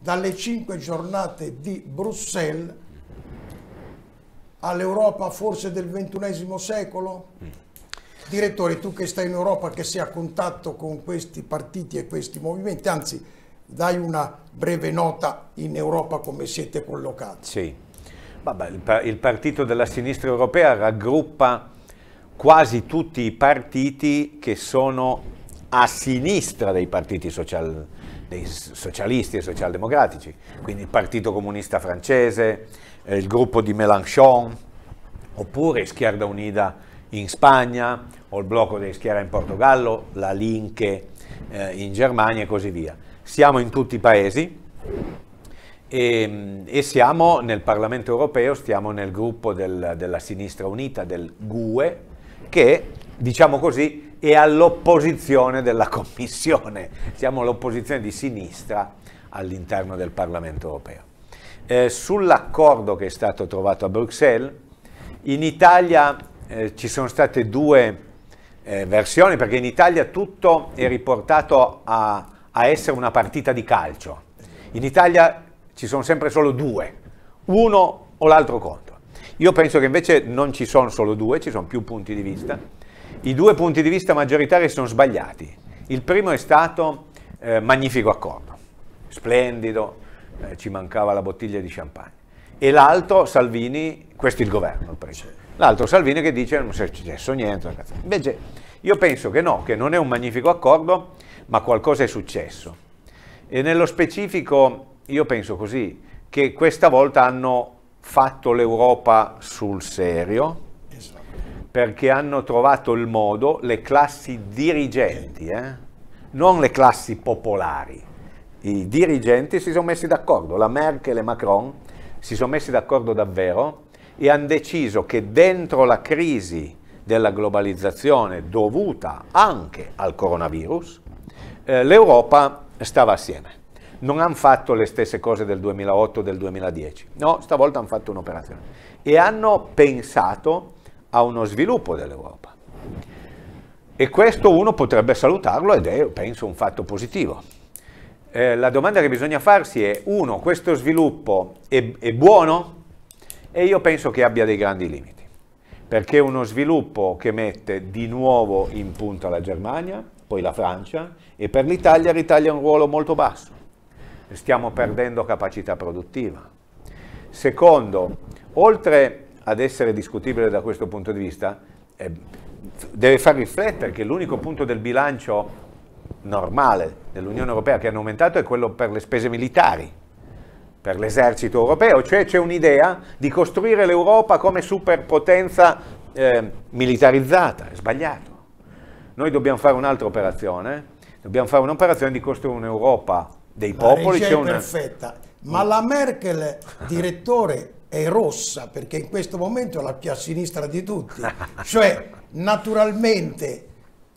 dalle cinque giornate di Bruxelles all'Europa forse del XXI secolo? Mm. Direttore, tu che stai in Europa, che sei a contatto con questi partiti e questi movimenti, anzi dai una breve nota in Europa come siete collocati. Sì, Vabbè, il partito della sinistra europea raggruppa quasi tutti i partiti che sono a sinistra dei partiti social, dei socialisti e socialdemocratici, quindi il Partito Comunista Francese, eh, il gruppo di Mélenchon, oppure Schierda Unida in Spagna, o il blocco dei Schiera in Portogallo, la Linke eh, in Germania e così via. Siamo in tutti i paesi e, e siamo nel Parlamento europeo, stiamo nel gruppo del, della sinistra unita, del GUE, che diciamo così e all'opposizione della Commissione, siamo l'opposizione di sinistra all'interno del Parlamento europeo. Eh, Sull'accordo che è stato trovato a Bruxelles, in Italia eh, ci sono state due eh, versioni, perché in Italia tutto è riportato a, a essere una partita di calcio. In Italia ci sono sempre solo due, uno o l'altro contro. Io penso che invece non ci sono solo due, ci sono più punti di vista i due punti di vista maggioritari sono sbagliati. Il primo è stato eh, magnifico accordo, splendido, eh, ci mancava la bottiglia di champagne. E l'altro Salvini, questo è il governo, il l'altro Salvini che dice non si è successo niente. Invece io penso che no, che non è un magnifico accordo, ma qualcosa è successo. E nello specifico io penso così, che questa volta hanno fatto l'Europa sul serio, perché hanno trovato il modo, le classi dirigenti, eh? non le classi popolari, i dirigenti si sono messi d'accordo, la Merkel e Macron si sono messi d'accordo davvero e hanno deciso che dentro la crisi della globalizzazione dovuta anche al coronavirus, eh, l'Europa stava assieme. Non hanno fatto le stesse cose del 2008 e del 2010, no, stavolta hanno fatto un'operazione e hanno pensato a uno sviluppo dell'Europa. E questo uno potrebbe salutarlo ed è, penso, un fatto positivo. Eh, la domanda che bisogna farsi è, uno, questo sviluppo è, è buono? E io penso che abbia dei grandi limiti, perché uno sviluppo che mette di nuovo in punta la Germania, poi la Francia, e per l'Italia l'Italia ha un ruolo molto basso. Stiamo perdendo capacità produttiva. Secondo, oltre ad essere discutibile da questo punto di vista, eh, deve far riflettere che l'unico punto del bilancio normale dell'Unione Europea che hanno aumentato è quello per le spese militari, per l'esercito europeo, cioè c'è un'idea di costruire l'Europa come superpotenza eh, militarizzata, è sbagliato. Noi dobbiamo fare un'altra operazione, dobbiamo fare un'operazione di costruire un'Europa dei popoli. La c'è una... perfetta ma la Merkel, direttore, è rossa perché in questo momento è la più a sinistra di tutti, cioè naturalmente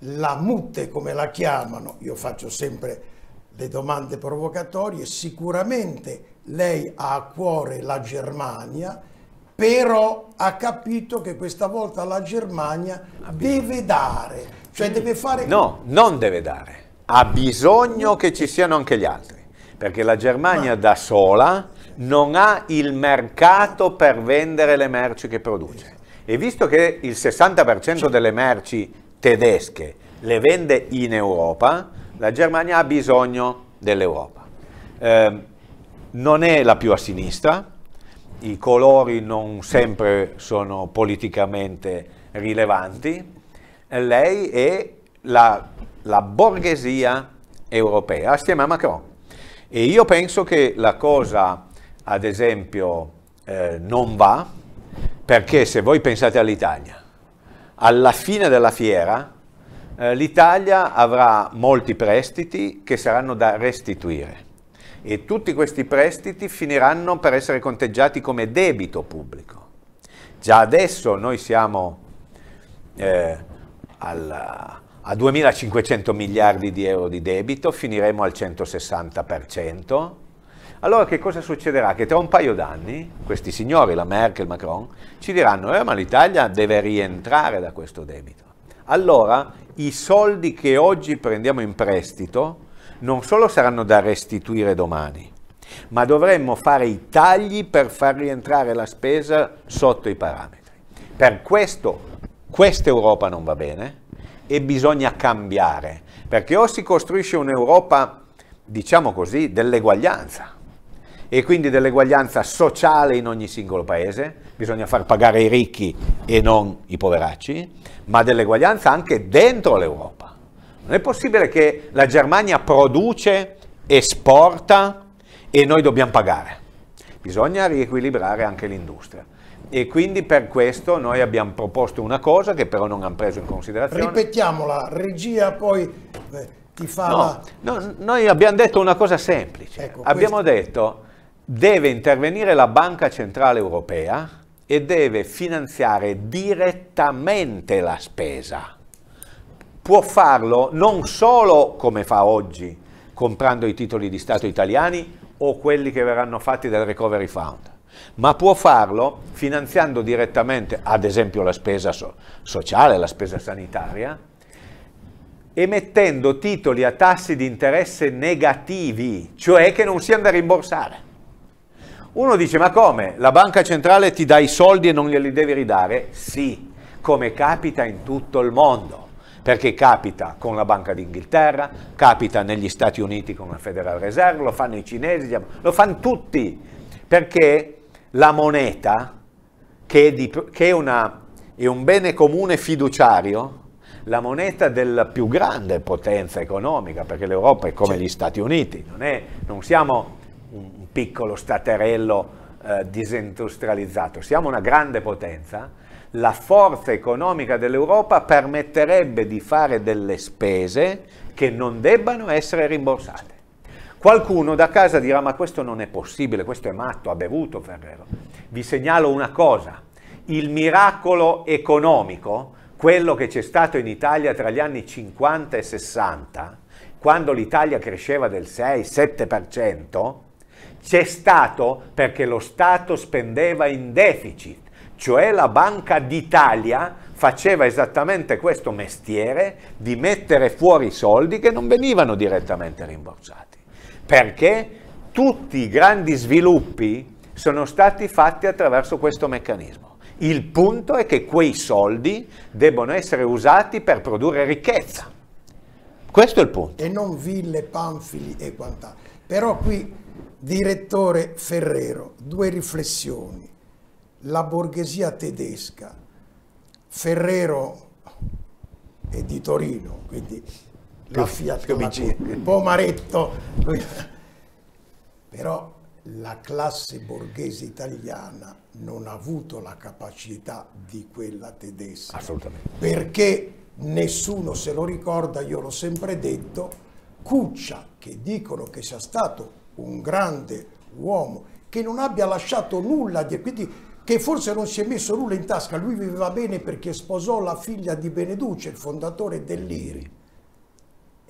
la Mutte, come la chiamano, io faccio sempre le domande provocatorie, sicuramente lei ha a cuore la Germania, però ha capito che questa volta la Germania deve dare, cioè deve fare... No, non deve dare, ha bisogno che ci siano anche gli altri perché la Germania Ma... da sola non ha il mercato per vendere le merci che produce. E visto che il 60% delle merci tedesche le vende in Europa, la Germania ha bisogno dell'Europa. Eh, non è la più a sinistra, i colori non sempre sono politicamente rilevanti, lei è la, la borghesia europea assieme a Macron. E io penso che la cosa, ad esempio, eh, non va, perché se voi pensate all'Italia, alla fine della fiera eh, l'Italia avrà molti prestiti che saranno da restituire e tutti questi prestiti finiranno per essere conteggiati come debito pubblico. Già adesso noi siamo eh, alla, a 2.500 miliardi di euro di debito, finiremo al 160%. Allora che cosa succederà? Che tra un paio d'anni questi signori, la Merkel, Macron, ci diranno eh, ma l'Italia deve rientrare da questo debito. Allora i soldi che oggi prendiamo in prestito non solo saranno da restituire domani, ma dovremmo fare i tagli per far rientrare la spesa sotto i parametri. Per questo questa Europa non va bene, e bisogna cambiare, perché o si costruisce un'Europa, diciamo così, dell'eguaglianza, e quindi dell'eguaglianza sociale in ogni singolo paese, bisogna far pagare i ricchi e non i poveracci, ma dell'eguaglianza anche dentro l'Europa. Non è possibile che la Germania produce, esporta e noi dobbiamo pagare. Bisogna riequilibrare anche l'industria e quindi per questo noi abbiamo proposto una cosa che però non hanno preso in considerazione. Ripetiamola, regia poi eh, ti fa... No, la... no, noi abbiamo detto una cosa semplice, ecco, abbiamo questo... detto deve intervenire la Banca Centrale Europea e deve finanziare direttamente la spesa. Può farlo non solo come fa oggi, comprando i titoli di Stato italiani o quelli che verranno fatti dal Recovery Fund, ma può farlo finanziando direttamente, ad esempio, la spesa so sociale, la spesa sanitaria, emettendo titoli a tassi di interesse negativi, cioè che non siano da rimborsare. Uno dice, ma come? La banca centrale ti dà i soldi e non glieli devi ridare? Sì, come capita in tutto il mondo perché capita con la Banca d'Inghilterra, capita negli Stati Uniti con la Federal Reserve, lo fanno i cinesi, lo fanno tutti, perché la moneta, che, è, di, che è, una, è un bene comune fiduciario, la moneta della più grande potenza economica, perché l'Europa è come gli Stati Uniti, non, è, non siamo un piccolo staterello eh, disindustrializzato, siamo una grande potenza, la forza economica dell'Europa permetterebbe di fare delle spese che non debbano essere rimborsate. Qualcuno da casa dirà ma questo non è possibile, questo è matto, ha bevuto Ferrero. Vi segnalo una cosa, il miracolo economico, quello che c'è stato in Italia tra gli anni 50 e 60, quando l'Italia cresceva del 6-7%, c'è stato perché lo Stato spendeva in deficit, cioè la Banca d'Italia faceva esattamente questo mestiere di mettere fuori soldi che non venivano direttamente rimborsati. Perché tutti i grandi sviluppi sono stati fatti attraverso questo meccanismo. Il punto è che quei soldi debbono essere usati per produrre ricchezza. Questo è il punto. E non ville, panfili e quant'altro. Però qui, direttore Ferrero, due riflessioni. La borghesia tedesca, Ferrero è di Torino, quindi la Fiat con Pomaretto. Però la classe borghese italiana non ha avuto la capacità di quella tedesca. Assolutamente. Perché nessuno se lo ricorda, io l'ho sempre detto, Cuccia, che dicono che sia stato un grande uomo, che non abbia lasciato nulla di, quindi che forse non si è messo nulla in tasca, lui viveva bene perché sposò la figlia di Beneduce, il fondatore dell'Iri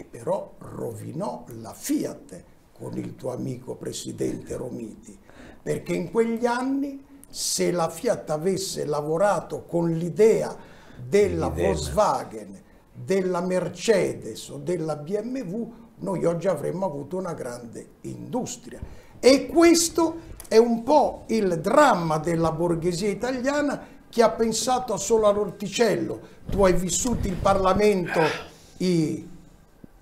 che però rovinò la Fiat con il tuo amico presidente Romiti, perché in quegli anni se la Fiat avesse lavorato con l'idea della Volkswagen, della Mercedes o della BMW, noi oggi avremmo avuto una grande industria. E questo è un po' il dramma della borghesia italiana che ha pensato solo all'orticello. Tu hai vissuto in Parlamento i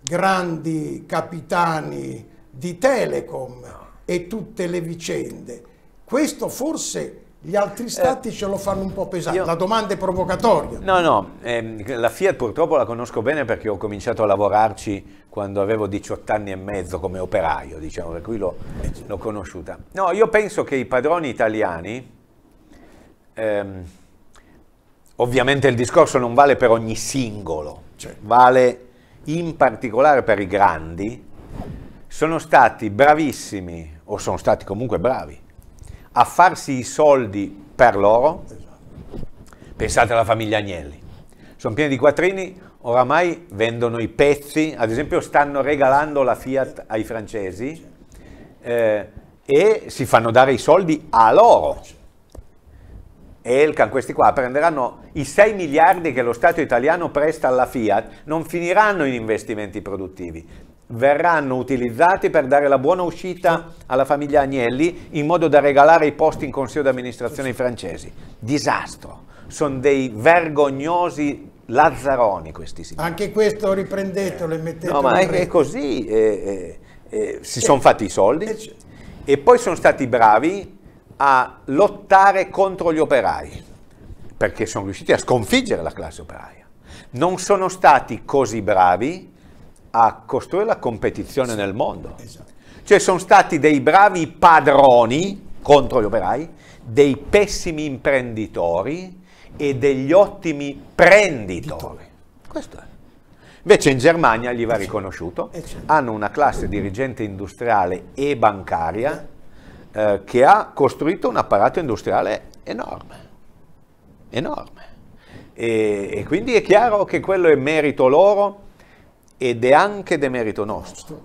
grandi capitani di Telecom e tutte le vicende. Questo forse gli altri eh, stati eh, ce lo fanno un po' pesare. Io, la domanda è provocatoria. No, no, ehm, la Fiat purtroppo la conosco bene perché ho cominciato a lavorarci quando avevo 18 anni e mezzo come operaio, diciamo, per cui l'ho, l'ho conosciuta. No, io penso che i padroni italiani, ehm, ovviamente il discorso non vale per ogni singolo, cioè. vale in particolare per i grandi, sono stati bravissimi, o sono stati comunque bravi, a farsi i soldi per loro. Pensate alla famiglia Agnelli. Sono pieni di quattrini, oramai vendono i pezzi, ad esempio stanno regalando la Fiat ai francesi eh, e si fanno dare i soldi a loro e Elkan, questi qua, prenderanno i 6 miliardi che lo Stato italiano presta alla Fiat, non finiranno in investimenti produttivi, verranno utilizzati per dare la buona uscita alla famiglia Agnelli in modo da regalare i posti in consiglio d'amministrazione ai francesi. Disastro. Sono dei vergognosi lazzaroni questi signori. Anche questo riprendetelo e mettetelo No, ma è, è così. Eh, eh, eh, si sono fatti i soldi eh, e poi sono stati bravi a lottare contro gli operai, perché sono riusciti a sconfiggere la classe operaia. Non sono stati così bravi a costruire la competizione nel mondo. Esatto. Cioè sono stati dei bravi padroni contro gli operai, dei pessimi imprenditori e degli ottimi prenditori. Questo è. Invece in Germania gli va riconosciuto, hanno una classe dirigente industriale e bancaria eh, che ha costruito un apparato industriale enorme, enorme. E, e, quindi è chiaro che quello è merito loro ed è anche demerito nostro.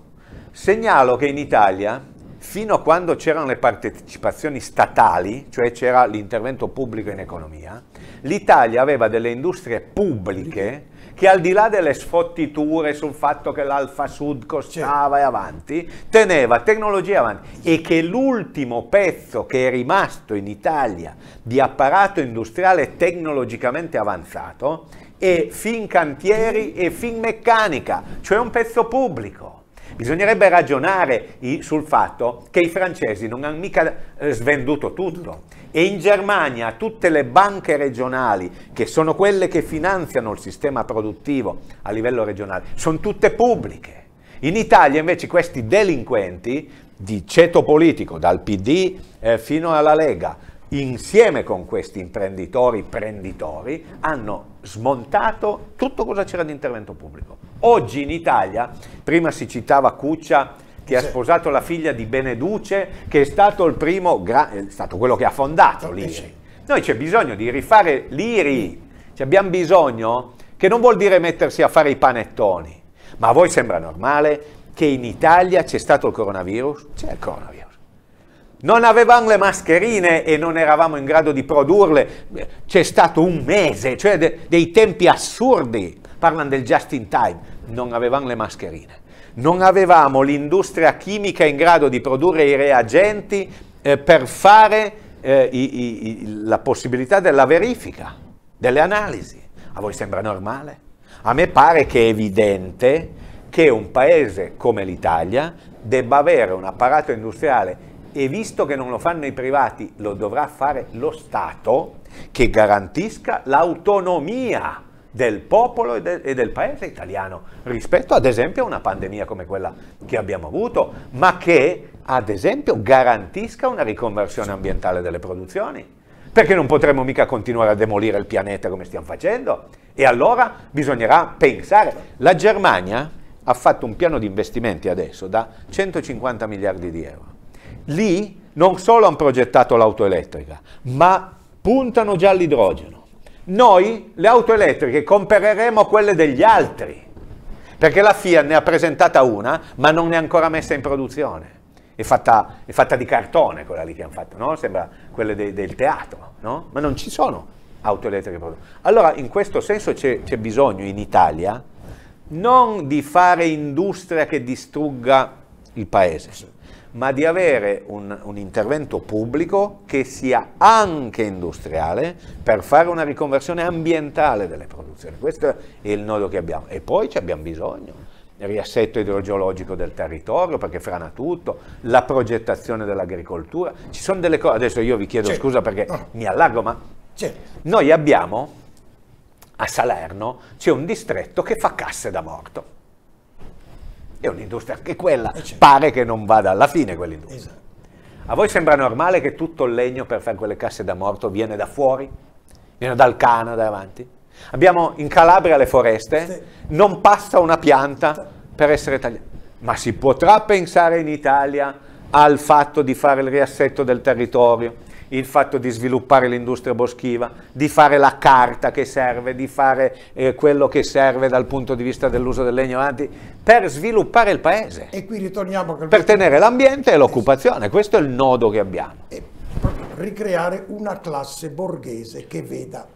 Segnalo che in Italia, fino a quando c'erano le partecipazioni statali, cioè c'era l'intervento pubblico in economia, l'Italia aveva delle industrie pubbliche che al di là delle sfottiture sul fatto che l'Alfa Sud costava e avanti, teneva tecnologia avanti e che l'ultimo pezzo che è rimasto in Italia di apparato industriale tecnologicamente avanzato è fin cantieri e fin meccanica, cioè un pezzo pubblico. Bisognerebbe ragionare sul fatto che i francesi non hanno mica eh, svenduto tutto e in Germania tutte le banche regionali, che sono quelle che finanziano il sistema produttivo a livello regionale, sono tutte pubbliche. In Italia invece questi delinquenti di ceto politico, dal PD eh, fino alla Lega, insieme con questi imprenditori, prenditori, hanno smontato tutto cosa c'era di intervento pubblico. Oggi in Italia, prima si citava Cuccia che ha sposato la figlia di Beneduce, che è stato il primo, è stato quello che ha fondato eh l'IRI. Noi c'è bisogno di rifare l'IRI, cioè abbiamo bisogno, che non vuol dire mettersi a fare i panettoni, ma a voi sembra normale che in Italia c'è stato il coronavirus? C'è il coronavirus. Non avevamo le mascherine e non eravamo in grado di produrle, c'è stato un mese, cioè de dei tempi assurdi, parlano del just in time, non avevamo le mascherine non avevamo l'industria chimica in grado di produrre i reagenti eh, per fare eh, i, i, la possibilità della verifica, delle analisi. A voi sembra normale? A me pare che è evidente che un paese come l'Italia debba avere un apparato industriale e visto che non lo fanno i privati, lo dovrà fare lo Stato che garantisca l'autonomia del popolo e, de- e, del paese italiano rispetto ad esempio a una pandemia come quella che abbiamo avuto, ma che ad esempio garantisca una riconversione ambientale delle produzioni. Perché non potremo mica continuare a demolire il pianeta come stiamo facendo. E allora bisognerà pensare. La Germania ha fatto un piano di investimenti adesso da 150 miliardi di euro. Lì non solo hanno progettato l'auto elettrica, ma puntano già all'idrogeno noi le auto elettriche compreremo quelle degli altri, perché la Fiat ne ha presentata una, ma non ne ha ancora messa in produzione. È fatta, è fatta di cartone quella lì che hanno fatto, no? Sembra quelle de, del teatro, no? Ma non ci sono auto elettriche prodotte. Allora, in questo senso c'è bisogno in Italia non di fare industria che distrugga il paese, ma di avere un, un, intervento pubblico che sia anche industriale per fare una riconversione ambientale delle produzioni. Questo è il nodo che abbiamo. E poi ci abbiamo bisogno il riassetto idrogeologico del territorio perché frana tutto, la progettazione dell'agricoltura, ci sono delle cose, adesso io vi chiedo scusa perché mi allargo, ma noi abbiamo a Salerno c'è un distretto che fa casse da morto è un'industria anche quella, eh, certo. pare che non vada alla fine quell'industria. Esatto. A voi sembra normale che tutto il legno per fare quelle casse da morto viene da fuori? Viene dal Canada avanti? Abbiamo in Calabria le foreste, sì. non passa una pianta per essere tagliata. Ma si potrà pensare in Italia al fatto di fare il riassetto del territorio? il fatto di sviluppare l'industria boschiva, di fare la carta che serve, di fare eh, quello che serve dal punto di vista dell'uso del legno avanti, per sviluppare il paese. E qui ritorniamo... Per, per tenere l'ambiente e l'occupazione, questo è il nodo che abbiamo. E ricreare una classe borghese che veda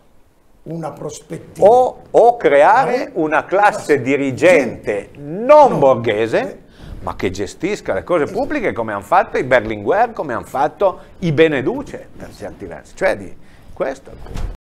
una prospettiva. O, o creare eh? una classe dirigente non borghese eh? ma che gestisca le cose pubbliche come hanno fatto i Berlinguer, come hanno fatto i Beneduce per certi versi, cioè di questo.